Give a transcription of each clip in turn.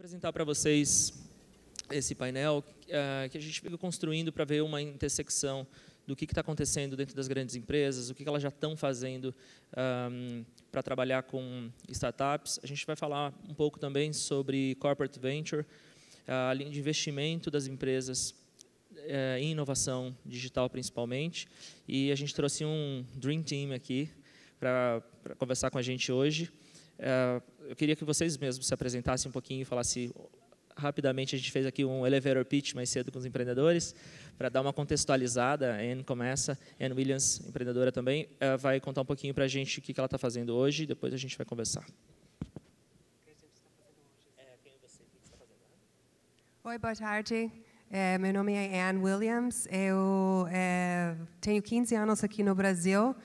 apresentar para vocês esse painel uh, que a gente fica construindo para ver uma intersecção do que está acontecendo dentro das grandes empresas, o que, que elas já estão fazendo um, para trabalhar com startups. A gente vai falar um pouco também sobre corporate venture, a linha de investimento das empresas uh, em inovação digital principalmente. E a gente trouxe um dream team aqui para conversar com a gente hoje. É, eu queria que vocês mesmos se apresentassem um pouquinho e falassem rapidamente. A gente fez aqui um elevator pitch mais cedo com os empreendedores, para dar uma contextualizada. A Anne começa, Anne Williams, empreendedora também, é, vai contar um pouquinho para a gente o que ela está fazendo hoje, depois a gente vai conversar. Oi, boa tarde. É, meu nome é Anne Williams. Eu é, tenho 15 anos aqui no Brasil.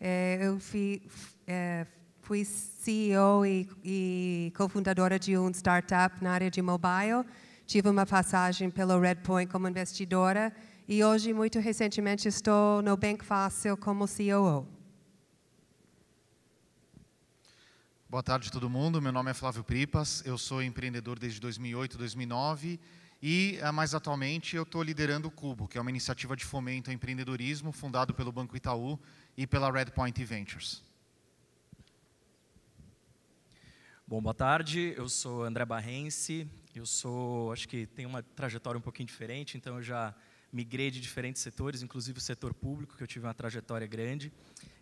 É, eu fui, é, fui CEO e, e cofundadora de um startup na área de mobile. Tive uma passagem pelo Redpoint como investidora e hoje, muito recentemente, estou no Bank Fácil como COO. Boa tarde, todo mundo. Meu nome é Flávio Pripas, eu sou empreendedor desde 2008, 2009 e, ah, mais atualmente, eu estou liderando o Cubo, que é uma iniciativa de fomento ao empreendedorismo fundado pelo Banco Itaú e pela Redpoint Ventures. Bom, boa tarde. Eu sou André Barrense. Eu sou, acho que tem uma trajetória um pouquinho diferente, então eu já migrei de diferentes setores, inclusive o setor público, que eu tive uma trajetória grande.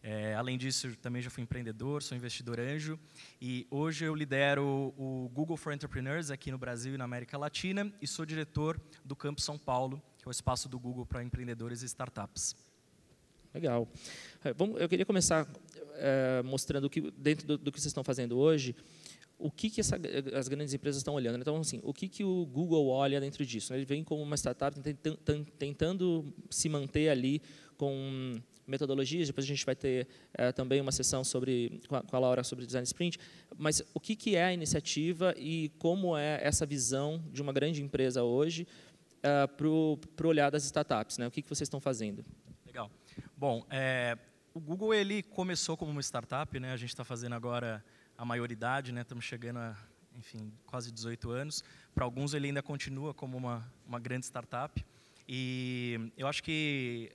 É, além disso, eu também já fui empreendedor, sou investidor anjo e hoje eu lidero o Google for Entrepreneurs aqui no Brasil e na América Latina e sou diretor do Campo São Paulo, que é o espaço do Google para empreendedores e startups. Legal. Bom, é, eu queria começar é, mostrando que dentro do, do que vocês estão fazendo hoje, o que, que essa, as grandes empresas estão olhando. Né? Então, assim, o que, que o Google olha dentro disso? Ele vem como uma startup tentando se manter ali com metodologias, depois a gente vai ter é, também uma sessão sobre, com, a, com a Laura sobre design sprint, mas o que, que é a iniciativa e como é essa visão de uma grande empresa hoje é, para o olhar das startups, né? o que, que vocês estão fazendo? Legal. Bom, é, o Google ele começou como uma startup, né? a gente está fazendo agora a maioridade, né? Estamos chegando a, enfim, quase 18 anos. Para alguns ele ainda continua como uma, uma grande startup. E eu acho que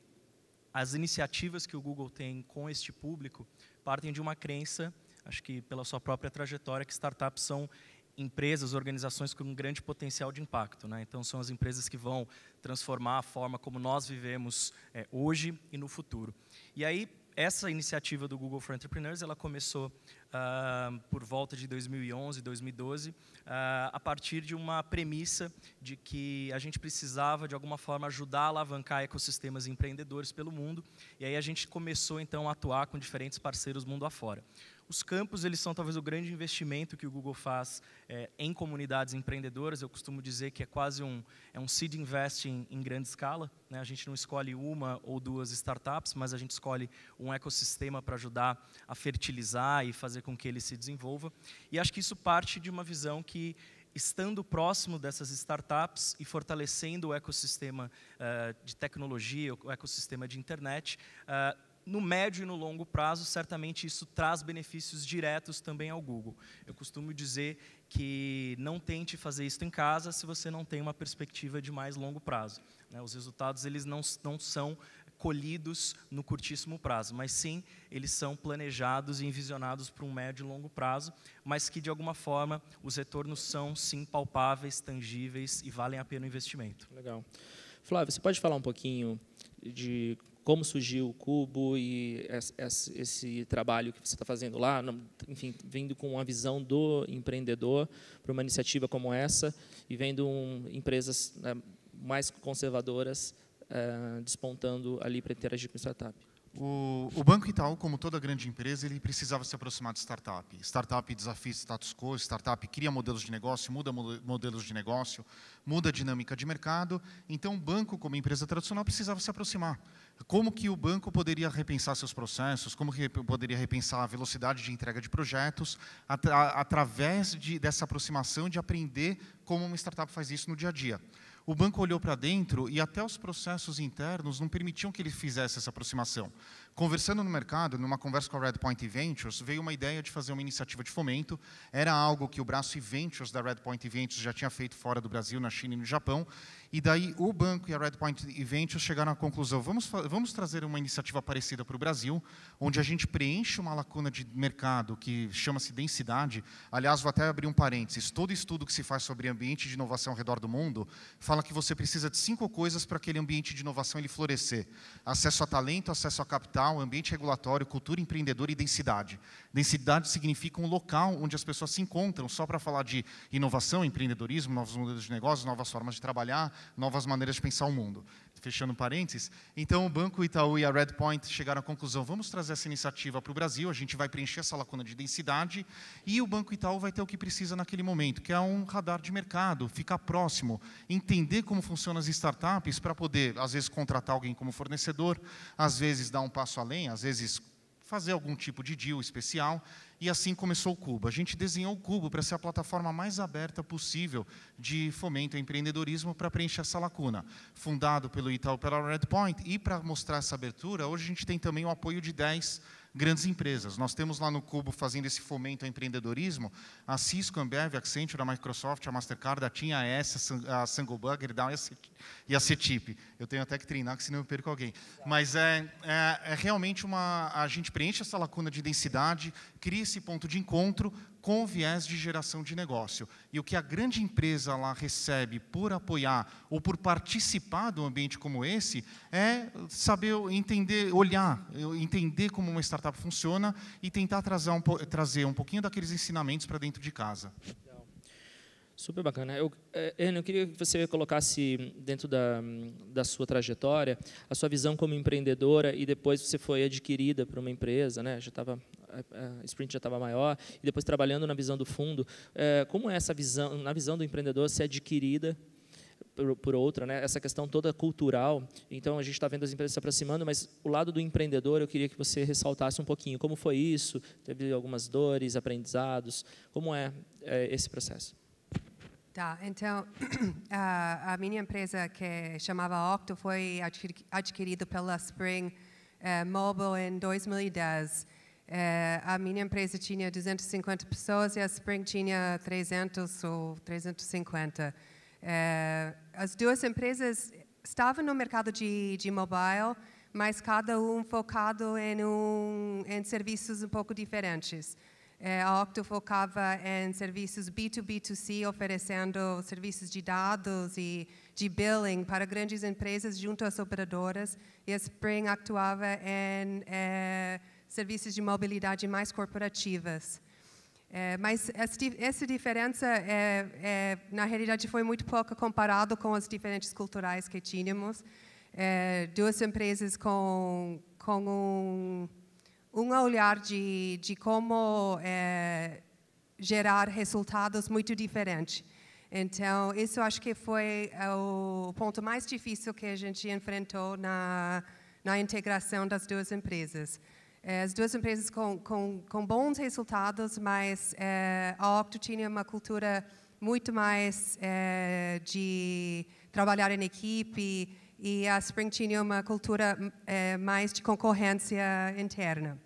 as iniciativas que o Google tem com este público partem de uma crença, acho que pela sua própria trajetória, que startups são empresas, organizações com um grande potencial de impacto. Né? Então, são as empresas que vão transformar a forma como nós vivemos é, hoje e no futuro. E aí, essa iniciativa do Google for Entrepreneurs ela começou uh, por volta de 2011, 2012, uh, a partir de uma premissa de que a gente precisava, de alguma forma, ajudar a alavancar ecossistemas empreendedores pelo mundo. E aí a gente começou, então, a atuar com diferentes parceiros mundo afora. Os campos eles são talvez o grande investimento que o Google faz é, em comunidades empreendedoras. Eu costumo dizer que é quase um é um seed invest em, em grande escala. Né? A gente não escolhe uma ou duas startups, mas a gente escolhe um ecossistema para ajudar a fertilizar e fazer com que ele se desenvolva. E acho que isso parte de uma visão que estando próximo dessas startups e fortalecendo o ecossistema uh, de tecnologia, o ecossistema de internet, uh, no médio e no longo prazo, certamente isso traz benefícios diretos também ao Google. Eu costumo dizer que não tente fazer isso em casa se você não tem uma perspectiva de mais longo prazo. Né? Os resultados eles não, não são colhidos no curtíssimo prazo, mas sim eles são planejados e envisionados para um médio e longo prazo, mas que de alguma forma os retornos são sim palpáveis, tangíveis e valem a pena o investimento. Legal. Flávio, você pode falar um pouquinho de como surgiu o Cubo e esse trabalho que você está fazendo lá, enfim, vindo com uma visão do empreendedor para uma iniciativa como essa e vendo um, empresas né, mais conservadoras eh, despontando ali para interagir com startup. O, o, Banco Itaú, como toda grande empresa, ele precisava se aproximar de startup. Startup desafia status quo, startup cria modelos de negócio, muda modelos de negócio, muda a dinâmica de mercado. Então, o banco, como empresa tradicional, precisava se aproximar. Como que o banco poderia repensar seus processos, como que poderia repensar a velocidade de entrega de projetos, atra através de, dessa aproximação de aprender como uma startup faz isso no dia a dia o banco olhou para dentro e até os processos internos não permitiam que ele fizesse essa aproximação. Conversando no mercado, numa conversa com a Red Point Ventures, veio uma ideia de fazer uma iniciativa de fomento. Era algo que o braço Ventures da Red Point Ventures já tinha feito fora do Brasil, na China e no Japão. E daí o banco e a Redpoint Ventures chegaram à conclusão: vamos, vamos trazer uma iniciativa parecida para o Brasil, onde a gente preenche uma lacuna de mercado que chama-se densidade. Aliás, vou até abrir um parênteses: todo estudo que se faz sobre ambiente de inovação ao redor do mundo fala que você precisa de cinco coisas para aquele ambiente de inovação ele florescer: acesso a talento, acesso a capital, ambiente regulatório, cultura empreendedora e densidade. Densidade significa um local onde as pessoas se encontram só para falar de inovação, empreendedorismo, novos modelos de negócios, novas formas de trabalhar, novas maneiras de pensar o mundo. Fechando parênteses, então o Banco Itaú e a Redpoint chegaram à conclusão: vamos trazer essa iniciativa para o Brasil, a gente vai preencher essa lacuna de densidade e o Banco Itaú vai ter o que precisa naquele momento, que é um radar de mercado, ficar próximo, entender como funcionam as startups para poder, às vezes, contratar alguém como fornecedor, às vezes dar um passo além, às vezes fazer algum tipo de deal especial, e assim começou o Cubo. A gente desenhou o Cubo para ser a plataforma mais aberta possível de fomento ao empreendedorismo para preencher essa lacuna. Fundado pelo Itaú pela Redpoint, e para mostrar essa abertura, hoje a gente tem também o apoio de 10 grandes empresas. Nós temos lá no Cubo fazendo esse fomento ao empreendedorismo, a Cisco, a Ambev, a Accenture, a Microsoft, a Mastercard, a TIM, a S, a Sangoban, a Gerdau e a CETIP. Eu tenho até que treinar, senão eu perco alguém. Mas é, é, é realmente uma... A gente preenche essa lacuna de densidade, cria esse ponto de encontro, com viés de geração de negócio. E o que a grande empresa lá recebe por apoiar ou por participar de um ambiente como esse é saber entender, olhar, entender como uma startup funciona e tentar trazer um, trazer um pouquinho daqueles ensinamentos para dentro de casa. Super bacana. Eu, Ana, é, eu queria que você colocasse dentro da, da sua trajetória a sua visão como empreendedora e depois você foi adquirida por uma empresa, né? Já estava a, Sprint já estava maior, e depois trabalhando na visão do fundo, é, como é essa visão, na visão do empreendedor, ser adquirida por, por, outra, né? essa questão toda cultural. Então, a gente está vendo as empresas se aproximando, mas o lado do empreendedor, eu queria que você ressaltasse um pouquinho. Como foi isso? Teve algumas dores, aprendizados? Como é, é esse processo? Tá, então, a, a, minha empresa que chamava Octo foi adquirida pela Spring eh, Mobile em 2010. É, a minha empresa tinha 250 pessoas e a Spring tinha 300 ou 350. É, as duas empresas estavam no mercado de, de mobile, mas cada um focado em, um, em serviços um pouco diferentes. É, a Octo focava em serviços B2B2C, oferecendo serviços de dados e de billing para grandes empresas junto às operadoras, e a Spring atuava em é, serviços de mobilidade mais corporativas. É, mas essa diferença, é, é, na realidade, foi muito pouca comparado com as diferentes culturais que tínhamos. É, duas empresas com, com um, um olhar de, de como é, gerar resultados muito diferente. Então, isso acho que foi é, o ponto mais difícil que a gente enfrentou na, na integração das duas empresas. É, as duas empresas com, com, com bons resultados, mas é, a Octo tinha é uma cultura muito mais é, de trabalhar em equipe e a Spring tinha é uma cultura é, mais de concorrência interna.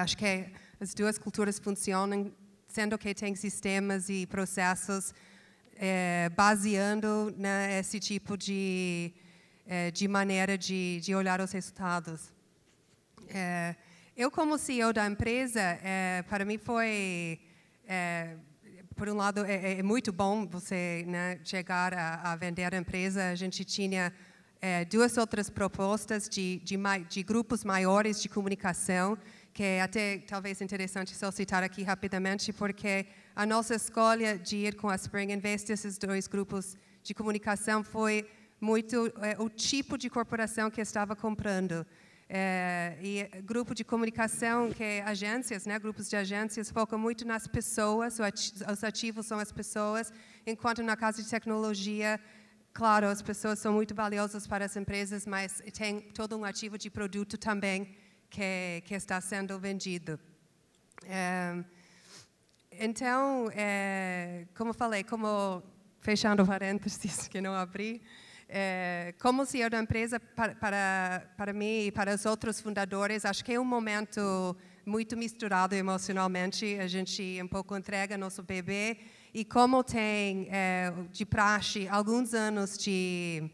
acho que as duas culturas funcionam, sendo que tem sistemas e processos baseando nesse tipo de, de maneira de, de olhar os resultados. É, eu, como CEO da empresa, é, para mim foi, é, por um lado, é, é, é muito bom você né, chegar a, a, vender a empresa. A gente tinha é, duas outras propostas de, de, de, grupos maiores de comunicação, que é até talvez interessante só citar aqui rapidamente, porque a nossa escolha de ir com a Spring Invest, esses dois grupos de comunicação, foi muito é, o tipo de corporação que estava comprando. É, e grupo de comunicação que é agências, né, grupos de agências focam muito nas pessoas, os ativos são as pessoas, enquanto na casa de tecnologia, claro, as pessoas são muito valiosas para as empresas, mas tem todo um ativo de produto também que, que está sendo vendido. É, então, é, como falei, como fechando parênteses que não abri, é, como CEO da empresa, para, para, para mim e para os outros fundadores, acho que é um momento muito misturado emocionalmente. A gente um pouco entrega nosso bebê e como tem é, de praxe alguns anos de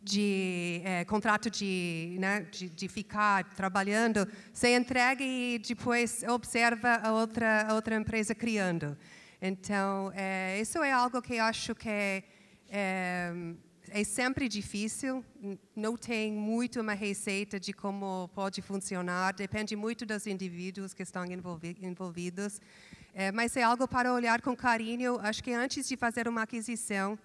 de é, contrato de, né, de, de, ficar trabalhando, você entrega e depois observa a outra, a outra empresa criando. Então, é, isso é algo que acho que é, é sempre difícil, não tem muito uma receita de como pode funcionar, depende muito dos indivíduos que estão envolvidos. É, mas é algo para olhar com carinho. Acho que antes de fazer uma aquisição,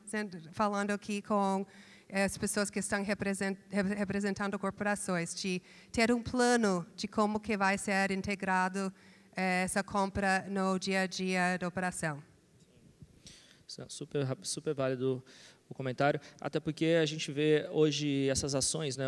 falando aqui com é, as pessoas que estão representando corporações, de ter um plano de como que vai ser integrado é, essa compra no dia a dia da operação. Super, super válido o comentário, até porque a gente vê hoje essas ações, né,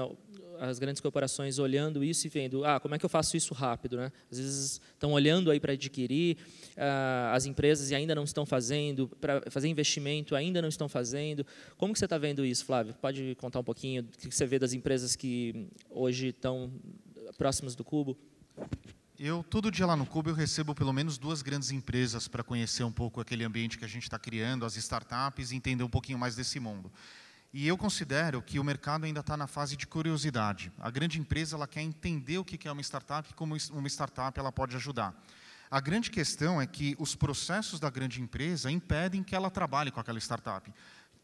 as grandes corporações olhando isso e vendo, ah, como é que eu faço isso rápido? Né? Às vezes estão olhando aí para adquirir, ah, as empresas e ainda não estão fazendo, para fazer investimento ainda não estão fazendo. Como que você está vendo isso, Flávio? Pode contar um pouquinho do que você vê das empresas que hoje estão próximas do cubo? Eu, todo dia lá no cubo eu recebo pelo menos duas grandes empresas para conhecer um pouco aquele ambiente que a gente está criando, as startups, e entender um pouquinho mais desse mundo. E eu considero que o mercado ainda está na fase de curiosidade. A grande empresa ela quer entender o que é uma startup e como uma startup ela pode ajudar. A grande questão é que os processos da grande empresa impedem que ela trabalhe com aquela startup.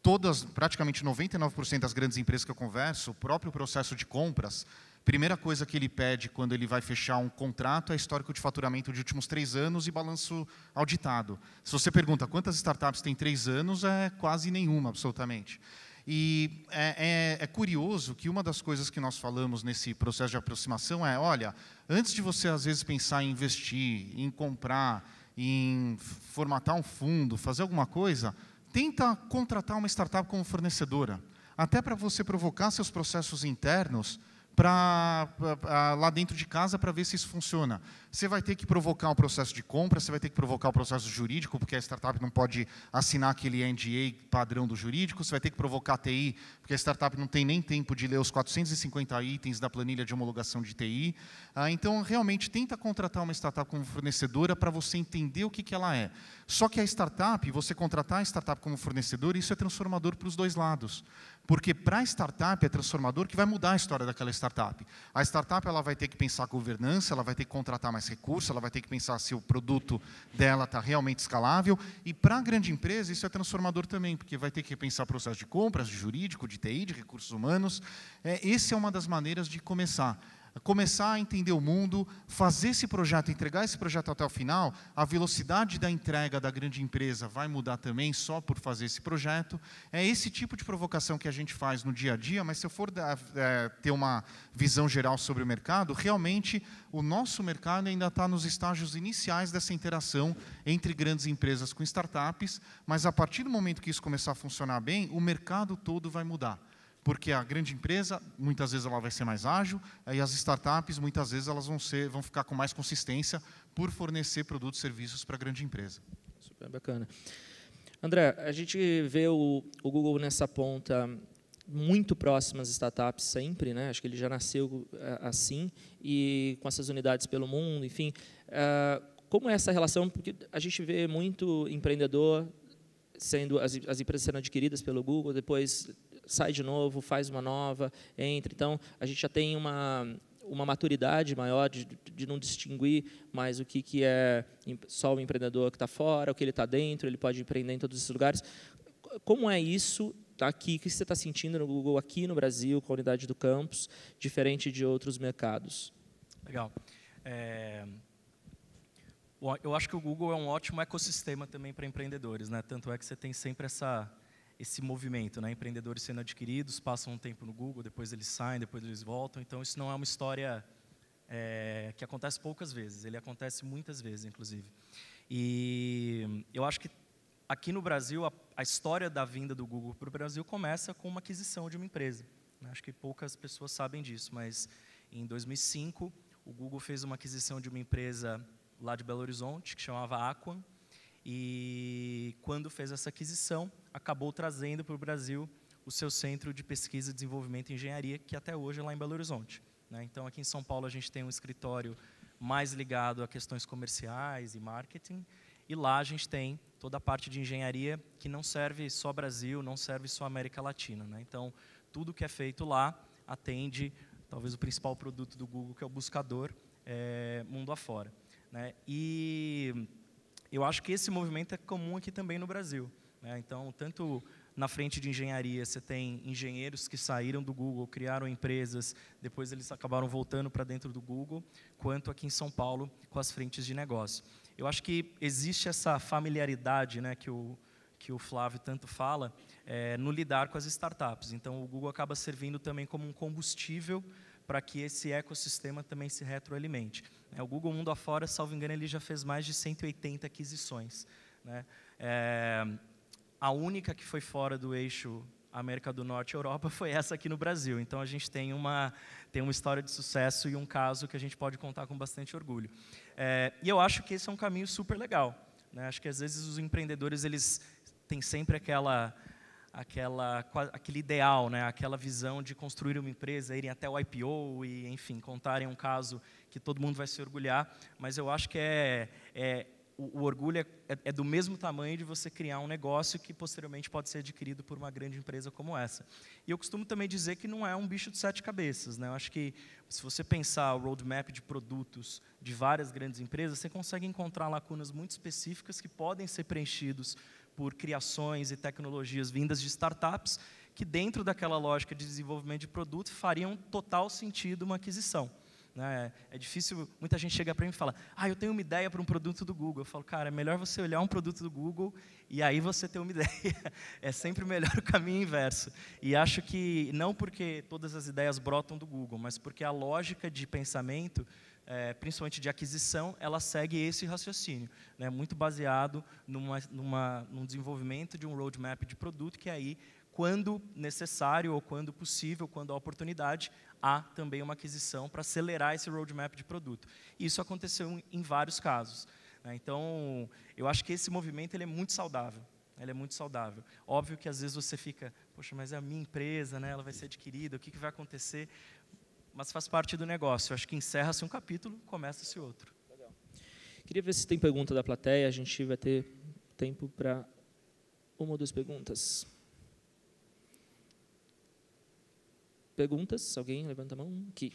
Todas, praticamente 99% das grandes empresas que eu converso, o próprio processo de compras Primeira coisa que ele pede quando ele vai fechar um contrato é histórico de faturamento de últimos três anos e balanço auditado. Se você pergunta quantas startups têm três anos, é quase nenhuma, absolutamente. E é, é, é, curioso que uma das coisas que nós falamos nesse processo de aproximação é: olha, antes de você às vezes pensar em investir, em comprar, em formatar um fundo, fazer alguma coisa, tenta contratar uma startup como fornecedora. Até para você provocar seus processos internos para lá dentro de casa para ver se isso funciona. Você vai ter que provocar um processo de compra, você vai ter que provocar um processo jurídico, porque a startup não pode assinar aquele NDA padrão do jurídico, você vai ter que provocar TI, porque a startup não tem nem tempo de ler os 450 itens da planilha de homologação de TI. Ah, então, realmente, tenta contratar uma startup como fornecedora para você entender o que, que ela é. Só que a startup, você contratar a startup como fornecedora, isso é transformador para os dois lados. Porque para a startup é transformador que vai mudar a história daquela startup. A startup ela vai ter que pensar governança, ela vai ter que contratar mais recursos, ela vai ter que pensar se o produto dela está realmente escalável. E para a grande empresa isso é transformador também, porque vai ter que pensar processo de compras, de jurídico, de TI, de recursos humanos. É, essa é uma das maneiras de começar começar a entender o mundo, fazer esse projeto, entregar esse projeto até o final, a velocidade da entrega da grande empresa vai mudar também só por fazer esse projeto. É esse tipo de provocação que a gente faz no dia a dia, mas se eu for é, ter uma visão geral sobre o mercado, realmente o nosso mercado ainda está nos estágios iniciais dessa interação entre grandes empresas com startups, mas a partir do momento que isso começar a funcionar bem, o mercado todo vai mudar porque a grande empresa, muitas vezes ela vai ser mais ágil, e as startups, muitas vezes, elas vão, ser, vão ficar com mais consistência por fornecer produtos e serviços para a grande empresa. Super bacana. André, a gente vê o, o Google nessa ponta muito próximo às startups sempre, né? acho que ele já nasceu eh, assim, e com essas unidades pelo mundo, enfim. Eh, como é essa relação? Porque a gente vê muito empreendedor sendo as, as empresas sendo adquiridas pelo Google, depois sai de novo, faz uma nova, entra. Então, a gente já tem uma, uma maturidade maior de, de não distinguir mais o que, que é só o empreendedor que está fora, o que ele está dentro, ele pode empreender em todos esses lugares. Como é isso tá, aqui? O que você está sentindo no Google aqui no Brasil, com a unidade do campus, diferente de outros mercados? Legal. É... Eu acho que o Google é um ótimo ecossistema também para empreendedores, né? Tanto é que você tem sempre essa esse movimento, né? Empreendedores sendo adquiridos, passam um tempo no Google, depois eles saem, depois eles voltam. Então isso não é uma história é, que acontece poucas vezes. Ele acontece muitas vezes, inclusive. E eu acho que aqui no Brasil a, a história da vinda do Google para o Brasil começa com uma aquisição de uma empresa. Né? Acho que poucas pessoas sabem disso, mas em 2005 o Google fez uma aquisição de uma empresa lá de Belo Horizonte que chamava Aquan e quando fez essa aquisição, acabou trazendo para o Brasil o seu centro de pesquisa, desenvolvimento e engenharia, que até hoje é lá em Belo Horizonte. Né? Então, aqui em São Paulo, a gente tem um escritório mais ligado a questões comerciais e marketing, e lá a gente tem toda a parte de engenharia que não serve só Brasil, não serve só América Latina. Né? Então, tudo que é feito lá atende, talvez, o principal produto do Google, que é o buscador, é, mundo afora. Né? E eu acho que esse movimento é comum aqui também no Brasil. Né? Então, tanto na frente de engenharia, você tem engenheiros que saíram do Google, criaram empresas, depois eles acabaram voltando para dentro do Google, quanto aqui em São Paulo com as frentes de negócio. Eu acho que existe essa familiaridade né, que, o, que o Flávio tanto fala é, no lidar com as startups. Então, o Google acaba servindo também como um combustível para que esse ecossistema também se retroalimente. É, o Google mundo afora, salvo engano, ele já fez mais de 180 aquisições. Né? É, a única que foi fora do eixo América do Norte e Europa foi essa aqui no Brasil. Então a gente tem uma, tem uma história de sucesso e um caso que a gente pode contar com bastante orgulho. É, e eu acho que esse é um caminho super legal. Né? Acho que às vezes os empreendedores eles têm sempre aquela aquela, aquele ideal, né? aquela visão de construir uma empresa, irem até o IPO e, enfim, contarem um caso que todo mundo vai se orgulhar, mas eu acho que é, é o, o, orgulho é, é, é, do mesmo tamanho de você criar um negócio que posteriormente pode ser adquirido por uma grande empresa como essa. E eu costumo também dizer que não é um bicho de sete cabeças. Né? Eu acho que se você pensar o roadmap de produtos de várias grandes empresas, você consegue encontrar lacunas muito específicas que podem ser preenchidos por criações e tecnologias vindas de startups, que dentro daquela lógica de desenvolvimento de produto fariam total sentido uma aquisição. Né? É difícil, muita gente chega para mim e fala, ah, eu tenho uma ideia para um produto do Google. Eu falo, cara, é melhor você olhar um produto do Google e aí você ter uma ideia. é sempre melhor o caminho inverso. E acho que, não porque todas as ideias brotam do Google, mas porque a lógica de pensamento é, principalmente de aquisição, ela segue esse raciocínio, né, muito baseado numa, numa, num desenvolvimento de um roadmap de produto que aí, quando necessário ou quando possível, quando há oportunidade, há também uma aquisição para acelerar esse roadmap de produto. Isso aconteceu em, em vários casos. Né, então, eu acho que esse movimento ele é muito saudável. Ela é muito saudável. Óbvio que às vezes você fica, poxa, mas é a minha empresa, né? ela vai ser adquirida, o que, que vai acontecer? mas faz parte do negócio. Eu acho que encerra-se um capítulo, começa-se outro. Legal. Queria ver se tem pergunta da plateia. A gente vai ter tempo para uma ou duas perguntas. Perguntas? Alguém levanta a mão? Aqui.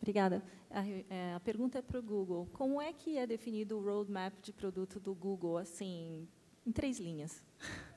Obrigada. A, é, a pergunta é para o Google. Como é que é definido o roadmap de produto do Google? Assim, em três linhas.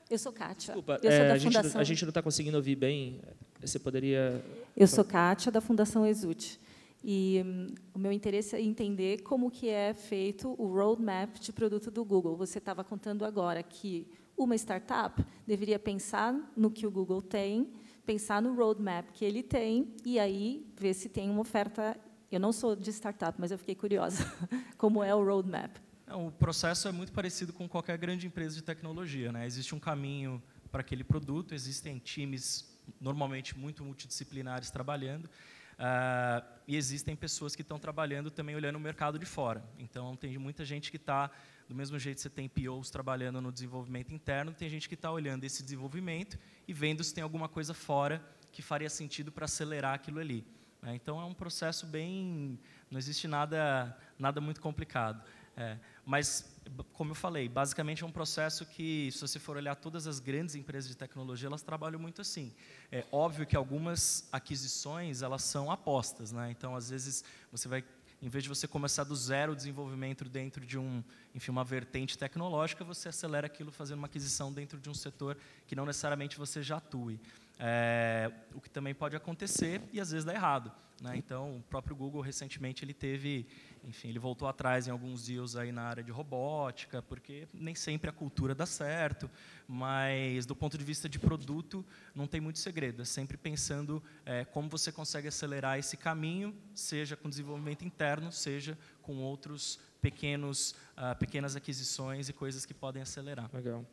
Eu sou Kátia. Desculpa, eu sou é, da a, gente Fundação... não, a gente não está conseguindo ouvir bem. Você poderia. Eu sou Kátia, da Fundação Exute. E hum, o meu interesse é entender como que é feito o roadmap de produto do Google. Você estava contando agora que uma startup deveria pensar no que o Google tem, pensar no roadmap que ele tem e aí ver se tem uma oferta. Eu não sou de startup, mas eu fiquei curiosa como é o roadmap. É, o processo é muito parecido com qualquer grande empresa de tecnologia. Né? Existe um caminho para aquele produto, existem times normalmente muito multidisciplinares trabalhando, uh, e existem pessoas que estão trabalhando também olhando o mercado de fora. Então, tem muita gente que está, do mesmo jeito você tem POs trabalhando no desenvolvimento interno, tem gente que está olhando esse desenvolvimento e vendo se tem alguma coisa fora que faria sentido para acelerar aquilo ali. Né? Então, é um processo bem... não existe nada, nada muito complicado. É, mas, como eu falei, basicamente é um processo que, se você for olhar todas as grandes empresas de tecnologia, elas trabalham muito assim. É óbvio que algumas aquisições, elas são apostas, né? Então, às vezes, você vai em vez de você começar do zero o desenvolvimento dentro de um, enfim, uma vertente tecnológica, você acelera aquilo fazendo uma aquisição dentro de um setor que não necessariamente você já atue. É, o que também pode acontecer e às vezes dá errado. Né? Então, o próprio Google recentemente ele teve enfim, ele voltou atrás em alguns dias aí na área de robótica, porque nem sempre a cultura dá certo, mas do ponto de vista de produto, não tem muito segredo. É sempre pensando é, como você consegue acelerar esse caminho, seja com desenvolvimento interno, seja com outros pequenos, uh, pequenas aquisições e coisas que podem acelerar. Legal.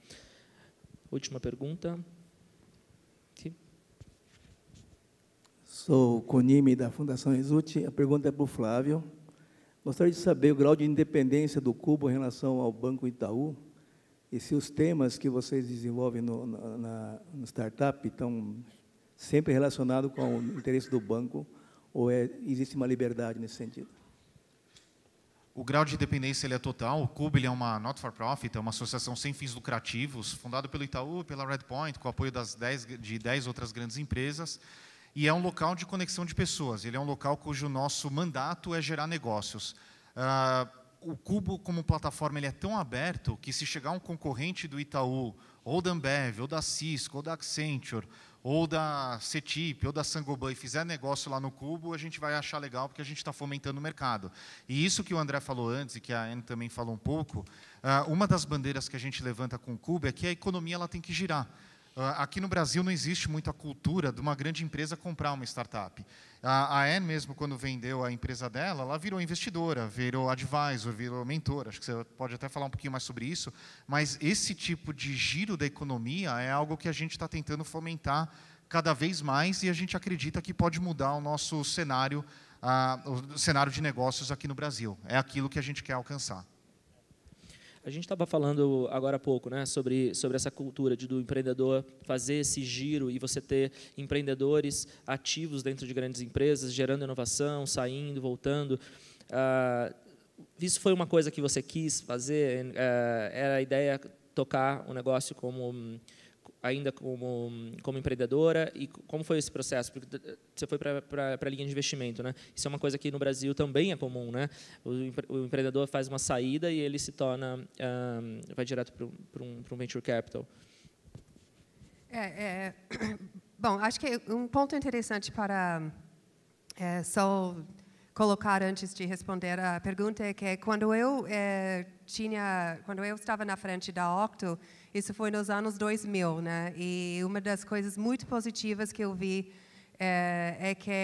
Última pergunta. Sou Conime da Fundação Exute. A pergunta é para o Flávio. Gostaria de saber o grau de independência do Cubo em relação ao Banco Itaú e se os temas que vocês desenvolvem no, na, startup estão sempre relacionados com o interesse do banco ou é, existe uma liberdade nesse sentido? O grau de independência ele é total. O ele é uma not-for-profit, é uma associação sem fins lucrativos, fundada pelo Itaú, pela Redpoint, com o apoio das dez, de 10 outras grandes empresas e é um local de conexão de pessoas. Ele é um local cujo nosso mandato é gerar negócios. Uh, o Cubo, como plataforma, ele é tão aberto que se chegar um concorrente do Itaú, ou da Ambev, ou da Cisco, ou da Accenture, ou da CETIP, ou da Sangoban, e fizer negócio lá no Cubo, a gente vai achar legal, porque a gente está fomentando o mercado. E isso que o André falou antes, e que a Anne também falou um pouco, uh, uma das bandeiras que a gente levanta com o Cubo é que a economia ela tem que girar. Ah, aqui no Brasil não existe muito a cultura de uma grande empresa comprar uma startup. A Anne mesmo, quando vendeu a empresa dela, ela virou investidora, virou advisor, virou mentor. Acho que você pode até falar um pouquinho mais sobre isso. Mas esse tipo de giro da economia é algo que a gente está tentando fomentar cada vez mais e a gente acredita que pode mudar o nosso cenário, uh, o cenário de negócios aqui no Brasil. É aquilo que a gente quer alcançar. A gente estava falando agora há pouco né, sobre, sobre essa cultura de, do empreendedor fazer esse giro e você ter empreendedores ativos dentro de grandes empresas, gerando inovação, saindo, voltando. Ah, isso foi uma coisa que você quis fazer? Eh, era a ideia tocar o um negócio como hum, ainda como, como empreendedora e como foi esse processo? Porque eh, você foi para a linha de investimento, né? Isso é uma coisa que no Brasil também é comum, né? O, o empreendedor faz uma saída e ele se torna, um, vai direto para um, um, venture capital. É, é, é bom, acho que um ponto interessante para é, eh, só colocar antes de responder a pergunta é que quando eu eh, tinha, quando eu estava na frente da Octo, isso foi nos anos 2000, né? E uma das coisas muito positivas que eu vi eh, é, que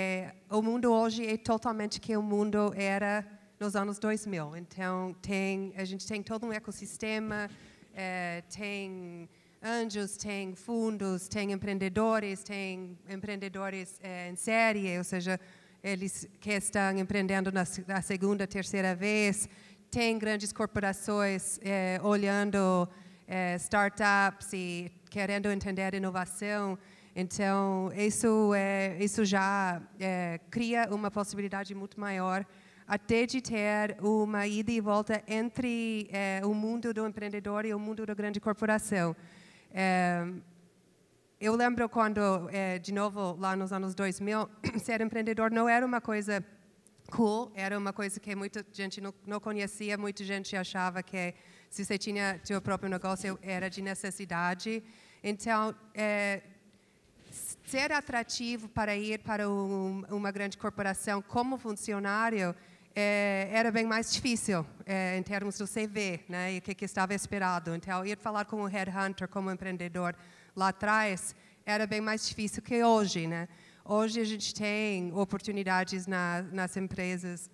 o mundo hoje é totalmente que o mundo era nos anos 2000. Então tem, a gente tem todo um ecossistema, eh, tem anjos, tem fundos, tem empreendedores, tem empreendedores em série, ou seja, eles que estão empreendendo na, na segunda, terceira vez, tem grandes corporações é, olhando é, startups e querendo entender inovação. Então, isso, é, isso já é, cria uma possibilidade muito maior até de ter uma ida e volta entre é, o mundo do empreendedor e o mundo da grande corporação. É, eu lembro quando, é, de novo, lá nos anos 2000, ser empreendedor não era uma coisa cool, era uma coisa que muita gente não, não conhecia, muita gente achava que se você tinha seu próprio negócio era de necessidade. Então, é, ser atrativo para ir para um, uma grande corporação como funcionário é, era bem mais difícil é, em termos do CV, né, e o que, que, estava esperado. Então, ir falar com o headhunter, como empreendedor, lá atrás era bem mais difícil que hoje, né? Hoje a gente tem oportunidades na, nas empresas,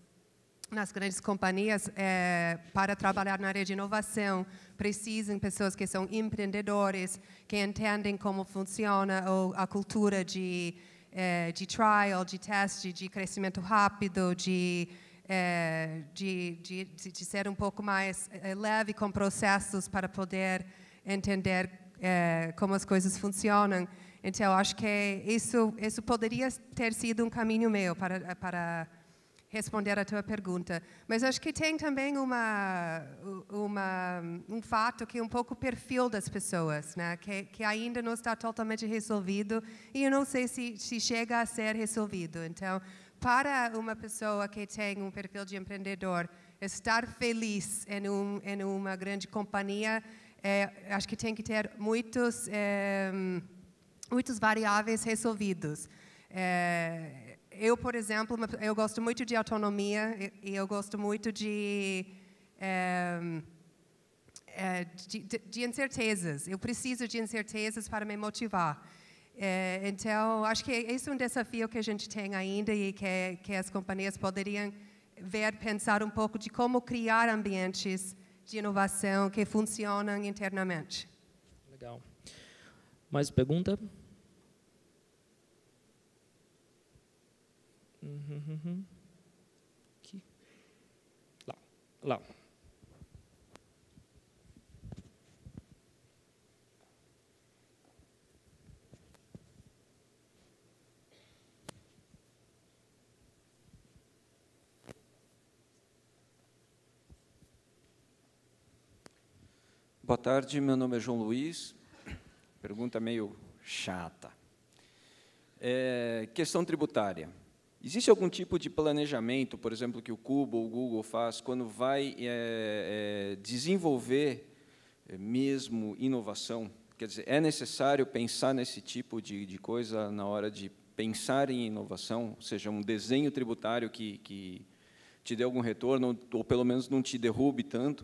nas grandes companhias, é, para trabalhar na área de inovação. Precisam pessoas que são empreendedores, que entendem como funciona a cultura de, é, de trial, de teste, de crescimento rápido, de, é, de, de, de, ser um pouco mais é, leve com processos para poder entender é, como as coisas funcionam. Então, acho que isso, isso poderia ter sido um caminho meu para, para responder à tua pergunta. Mas acho que tem também uma, uma, um fato que é um pouco o perfil das pessoas, né? que, que ainda não está totalmente resolvido e eu não sei se, se chega a ser resolvido. Então, para uma pessoa que tem um perfil de empreendedor, estar feliz em, um, em uma grande companhia é, acho que tem que ter muitos, é, muitos variáveis resolvidos. É, eu, por exemplo, eu gosto muito de autonomia e, eu gosto muito é, é, de, de, de incertezas. Eu preciso de incertezas para me motivar. É, então, acho que esse é um desafio que a gente tem ainda e que, que as companhias poderiam ver, pensar um pouco de como criar ambientes de inovação que funcionam internamente. Legal. Mais pergunta? Uhum, uhum. uhum. Aqui. Lá. Lá. Boa tarde, meu nome é João Luiz. Pergunta meio chata. É, questão tributária. Existe algum tipo de planejamento, por exemplo, que o Cubo ou o Google faz quando vai é, é, desenvolver é, mesmo inovação? Quer dizer, é necessário pensar nesse tipo de, de, coisa na hora de pensar em inovação, ou seja, um desenho tributário que, que te dê algum retorno, ou pelo menos não te derrube tanto?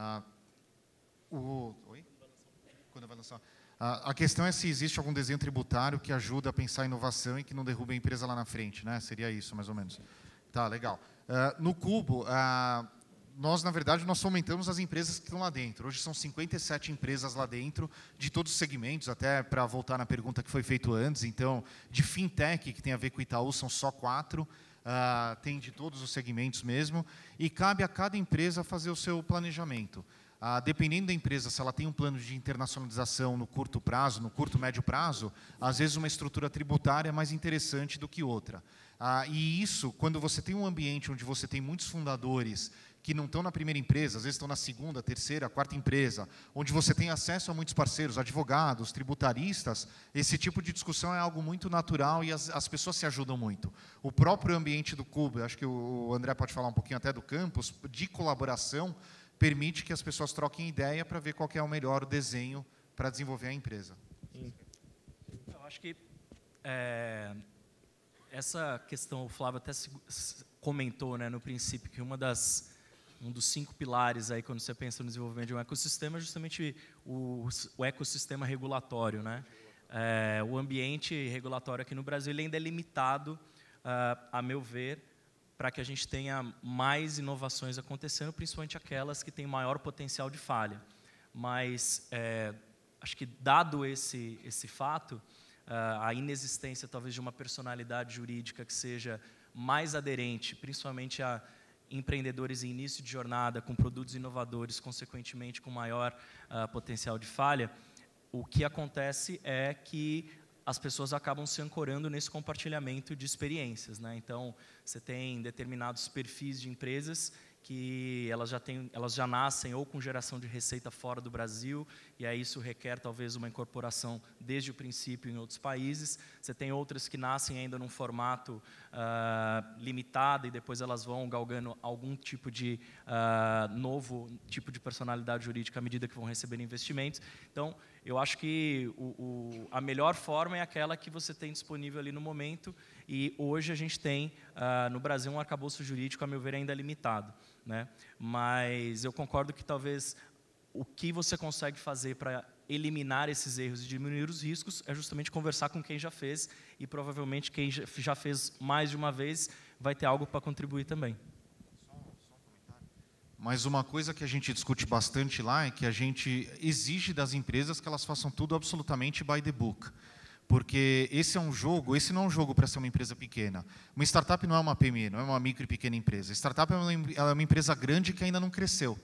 Ah, o, oi? Quando vai lançar? Ah, a questão é se existe algum desenho tributário que ajuda a pensar inovação e que não derrube a empresa lá na frente, né? Seria isso, mais ou menos. Tá, legal. Ah, no Cubo, ah, nós, na verdade, nós aumentamos as empresas que estão lá dentro. Hoje são 57 empresas lá dentro, de todos os segmentos, até para voltar na pergunta que foi feita antes. Então, de fintech, que tem a ver com o Itaú, são só quatro. Ah, tem de todos os segmentos mesmo, e cabe a cada empresa fazer o seu planejamento. Ah, dependendo da empresa, se ela tem um plano de internacionalização no curto prazo, no curto médio prazo, às vezes uma estrutura tributária é mais interessante do que outra. Ah, e isso, quando você tem um ambiente onde você tem muitos fundadores que não estão na primeira empresa, às vezes estão na segunda, terceira, quarta empresa, onde você tem acesso a muitos parceiros, advogados, tributaristas, esse tipo de discussão é algo muito natural e as, as pessoas se ajudam muito. O próprio ambiente do CUB, acho que o André pode falar um pouquinho até do campus, de colaboração, permite que as pessoas troquem ideia para ver qual é o melhor desenho para desenvolver a empresa. Eu acho que é, essa questão, o Flávio até comentou né, no princípio que uma das um dos cinco pilares aí quando você pensa no desenvolvimento de um ecossistema é justamente o, o ecossistema regulatório, né? É, o ambiente regulatório aqui no Brasil ainda é limitado, uh, a meu ver, para que a gente tenha mais inovações acontecendo, principalmente aquelas que têm maior potencial de falha. Mas é, acho que dado esse esse fato, uh, a inexistência talvez de uma personalidade jurídica que seja mais aderente, principalmente a empreendedores em início de jornada, com produtos inovadores, consequentemente com maior uh, potencial de falha, o que acontece é que as pessoas acabam se ancorando nesse compartilhamento de experiências. Né? Então, você tem determinados perfis de empresas que elas já, têm, elas já nascem ou com geração de receita fora do Brasil, e aí isso requer talvez uma incorporação desde o princípio em outros países. Você tem outras que nascem ainda num formato uh, limitado e depois elas vão galgando algum tipo de uh, novo tipo de personalidade jurídica à medida que vão receber investimentos. Então, eu acho que o, o, a melhor forma é aquela que você tem disponível ali no momento e hoje a gente tem, uh, no Brasil, um arcabouço jurídico, a meu ver, ainda limitado. Né? Mas eu concordo que talvez o que você consegue fazer para eliminar esses erros e diminuir os riscos é justamente conversar com quem já fez e provavelmente quem já fez mais de uma vez vai ter algo para contribuir também. Mas uma coisa que a gente discute bastante lá é que a gente exige das empresas que elas façam tudo absolutamente by the book porque esse é um jogo, esse não é um jogo para ser uma empresa pequena. Uma startup não é uma PME, não é uma micro e pequena empresa. Startup é uma, é uma empresa grande que ainda não cresceu.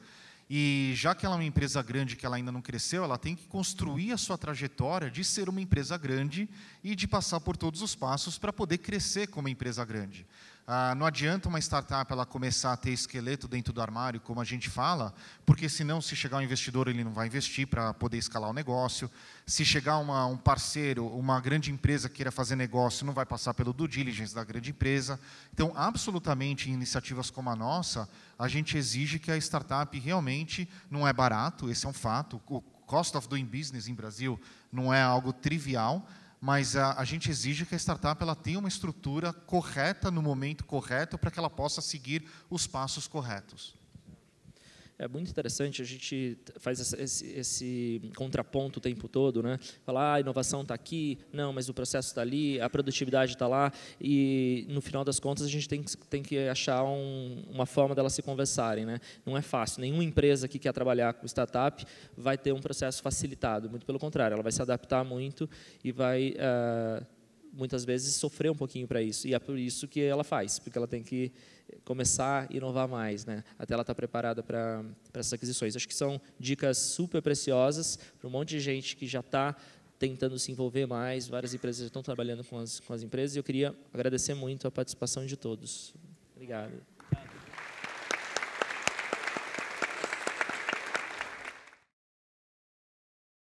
E já que ela é uma empresa grande que ela ainda não cresceu, ela tem que construir a sua trajetória de ser uma empresa grande e de passar por todos os passos para poder crescer como empresa grande. Ah, não adianta uma startup ela começar a ter esqueleto dentro do armário, como a gente fala, porque senão se chegar um investidor ele não vai investir para poder escalar o negócio. Se chegar uma, um parceiro, uma grande empresa queira fazer negócio, não vai passar pelo due diligence da grande empresa. Então, absolutamente em iniciativas como a nossa, a gente exige que a startup realmente não é barato, esse é um fato. O cost of doing business em Brasil não é algo trivial mas a, a, gente exige que a startup ela tenha uma estrutura correta no momento correto para que ela possa seguir os passos corretos. É muito interessante, a gente faz esse, esse contraponto o tempo todo, né? Falar, ah, a inovação está aqui, não, mas o processo está ali, a produtividade está lá, e no final das contas a gente tem que, tem que achar um, uma forma delas se conversarem, né? Não é fácil, nenhuma empresa que quer trabalhar com startup vai ter um processo facilitado, muito pelo contrário, ela vai se adaptar muito e vai uh, muitas vezes sofrer um pouquinho para isso. E é por isso que ela faz, porque ela tem que começar a inovar mais, né? até ela estar tá preparada para essas aquisições. Acho que são dicas super preciosas para um monte de gente que já está tentando se envolver mais, várias empresas já estão trabalhando com as, com as empresas, e eu queria agradecer muito a participação de todos. Obrigado.